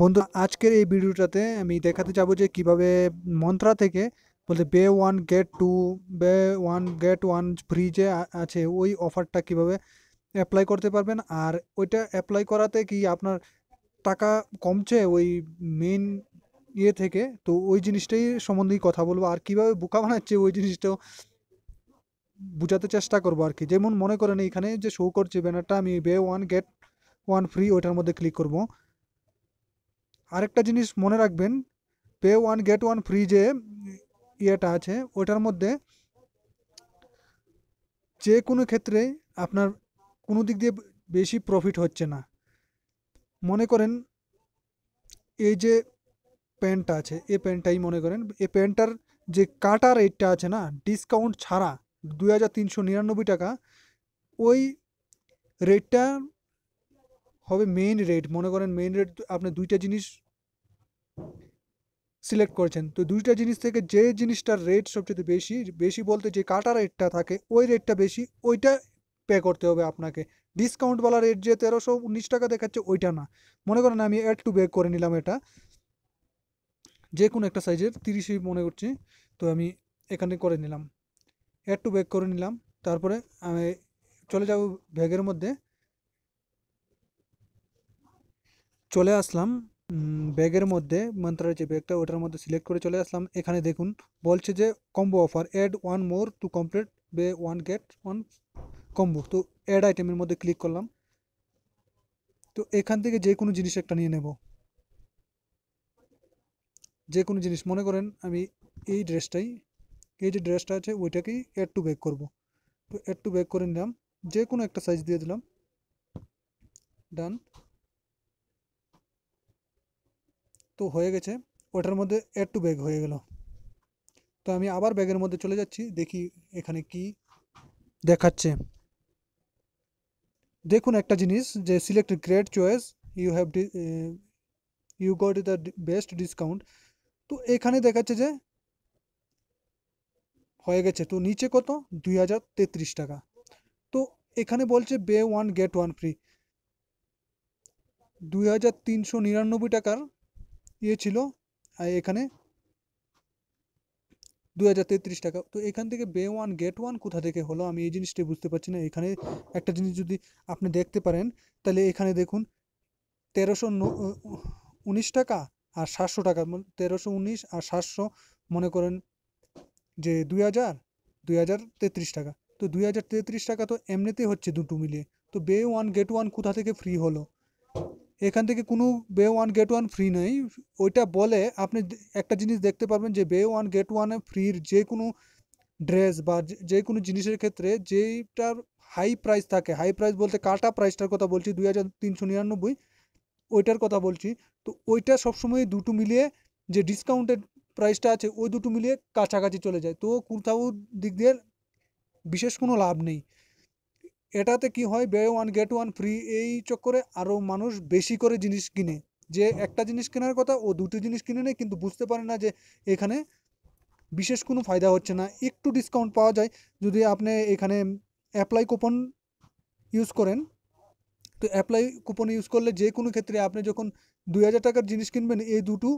বন্ধু আজকের এই ভিডিওটাতে আমি দেখাতে যাব যে কিভাবে মন্ত্রা থেকে বলতে buy one get two buy one get one free যে আছে ওই অফারটা কিভাবে অ্যাপ্লাই করতে পারবেন আর ওইটা অ্যাপ্লাই করাতে কি আপনার টাকা কমছে ওই মেন ইয়ে থেকে তো ওই জিনিসটাই সম্বন্ধেই কথা বলবো আর কিভাবে বোকা বানাচ্ছে ওই জিনিসটাও বোঝাতে চেষ্টা করবো আর কি যেমন মনে করেন এখানে যে শো করছে ব্যানারটা আমি বে ওয়ান গেট ওয়ান ফ্রি ওইটার মধ্যে ক্লিক করবো আরেকটা জিনিস মনে রাখবেন buy one get one free যে ইয়েটা আছে ওটার মধ্যে যে কোনো ক্ষেত্রে আপনার কোনো দিক দিয়ে বেশি প্রফিট হচ্ছে না মনে করেন এই যে প্যান্টটা আছে এই প্যান্টটাই মনে করেন এই প্যান্টটার যে কাটা রেটটা আছে না ডিসকাউন্ট ছাড়া দুই হাজার তিনশো নিরানব্বই টাকা ওই রেটটা হবে মেইন রেট মনে করেন মেইন রেট আপনি দুইটা জিনিস সিলেক্ট করেছেন তো দুইটা জিনিস থেকে যে জিনিসটার রেট সবচেয়ে বেশি বেশি বলতে যে কাটা রেটটা থাকে ওই রেটটা বেশি ওইটা পে করতে হবে আপনাকে ডিসকাউন্টওয়ালা রেট যে তেরোশো উনিশ টাকা দেখাচ্ছে ওইটা না মনে করেন আমি অ্যাড টু ব্যাক করে নিলাম এটা যে কোনো একটা সাইজের তিরিশই মনে করছি তো আমি এখানে করে নিলাম অ্যাড টু বেক করে নিলাম তারপরে আমি চলে যাব ব্যাগের মধ্যে চলে আসলাম ব্যাগের মধ্যে মন্ত্রার যে ব্যাগটা ওটার মধ্যে সিলেক্ট করে চলে আসলাম এখানে দেখুন বলছে যে combo offer add one more to complete buy one get one combo তো অ্যাড আইটেমের মধ্যে ক্লিক করলাম তো এখান থেকে যে কোনো জিনিস একটা নিয়ে নেব যে কোনো জিনিস মনে করেন আমি এই ড্রেসটাই এই যে ড্রেসটা আছে ওইটাকেই অ্যাড টু ব্যাগ করব তো অ্যাড টু ব্যাগ করে নিলাম যে কোনো একটা সাইজ দিয়ে দিলাম ডান তো হয়ে গেছে ওটার মধ্যে এড টু ব্যাগ হয়ে গেল তো আমি আবার ব্যাগের মধ্যে চলে যাচ্ছি দেখি এখানে কি দেখাচ্ছে দেখুন একটা জিনিস যে select great choice you have you got the best discount তো এখানে দেখাচ্ছে যে হয়ে গেছে তো নিচে কত দুই টাকা তো এখানে বলছে বে ওয়ান গেট ওয়ান ফ্রি দুই টাকার ইয়ে ছিল এখানে দু হাজার তেত্রিশ টাকা তো এখান থেকে বে ওয়ান গেট ওয়ান কোথা থেকে হলো আমি এই জিনিসটাই বুঝতে পারছি না এখানে একটা জিনিস যদি আপনি দেখতে পারেন তাহলে এখানে দেখুন তেরোশো উনিশ টাকা আর সাতশো টাকা মানে তেরোশো উনিশ আর সাতশো মনে করেন যে দুই হাজার দুই হাজার তেত্রিশ টাকা তো দুই হাজার তেত্রিশ টাকা তো এমনিতেই হচ্ছে দুটো মিলিয়ে তো বে ওয়ান গেট ওয়ান কোথা থেকে ফ্রি হলো এখান থেকে কোনো বে ওয়ান গেট ওয়ান ফ্রি নেই ওইটা বলে আপনি একটা জিনিস দেখতে পারবেন যে বে ওয়ান গেট ওয়ানে ফ্রির যে কোনো ড্রেস বা যে কোনো জিনিসের ক্ষেত্রে যেইটার হাই প্রাইস থাকে হাই প্রাইস বলতে কাটা প্রাইসটার কথা বলছি দুই হাজার তিনশো নিরানব্বই ওইটার কথা বলছি তো ওইটা সবসময় দুটো মিলিয়ে যে ডিসকাউন্টের প্রাইসটা আছে ওই দুটো মিলিয়ে কাছাকাছি চলে যায় তো কোথাও দিক দিয়ে বিশেষ কোনো লাভ নেই এটাতে কি হয় বে ওয়ান গেট ওয়ান ফ্রি এই চক্করে আরও মানুষ বেশি করে জিনিস কিনে যে একটা জিনিস কেনার কথা ও দুটো জিনিস কিনে নেয় কিন্তু বুঝতে পারে না যে এখানে বিশেষ কোনো ফায়দা হচ্ছে না একটু ডিসকাউন্ট পাওয়া যায় যদি আপনি এখানে অ্যাপ্লাই কুপন ইউজ করেন তো অ্যাপ্লাই কুপন ইউজ করলে যে কোনো ক্ষেত্রে আপনি যখন দুই হাজার টাকার জিনিস কিনবেন এই দুটো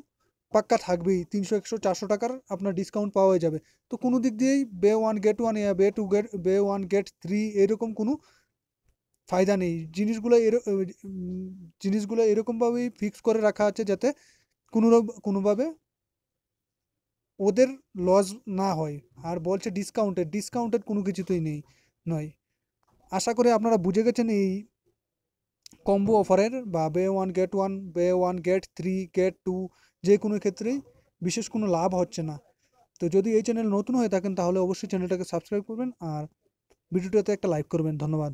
পাক্কা থাকবেই তিনশো একশো চারশো টাকার আপনার ডিসকাউন্ট পাওয়া যাবে তো কোনো দিক দিয়েই buy one get one buy two get buy one get three এরকম কোনো ফায়দা নেই জিনিসগুলো এর জিনিসগুলো এরকমভাবেই ফিক্স করে রাখা আছে যাতে কোনো কোনোভাবে ওদের লস না হয় আর বলছে ডিসকাউন্টেড ডিসকাউন্টের কোনো কিছুতেই নেই নয় আশা করি আপনারা বুঝে গেছেন এই কম্বো অফারের বা buy one get one buy one get three get two যে কোনো ক্ষেত্রেই বিশেষ কোনো লাভ হচ্ছে না তো যদি এই চ্যানেল নতুন হয়ে থাকেন তাহলে অবশ্যই চ্যানেলটাকে সাবস্ক্রাইব করবেন আর ভিডিওটাতে একটা লাইক করবেন ধন্যবাদ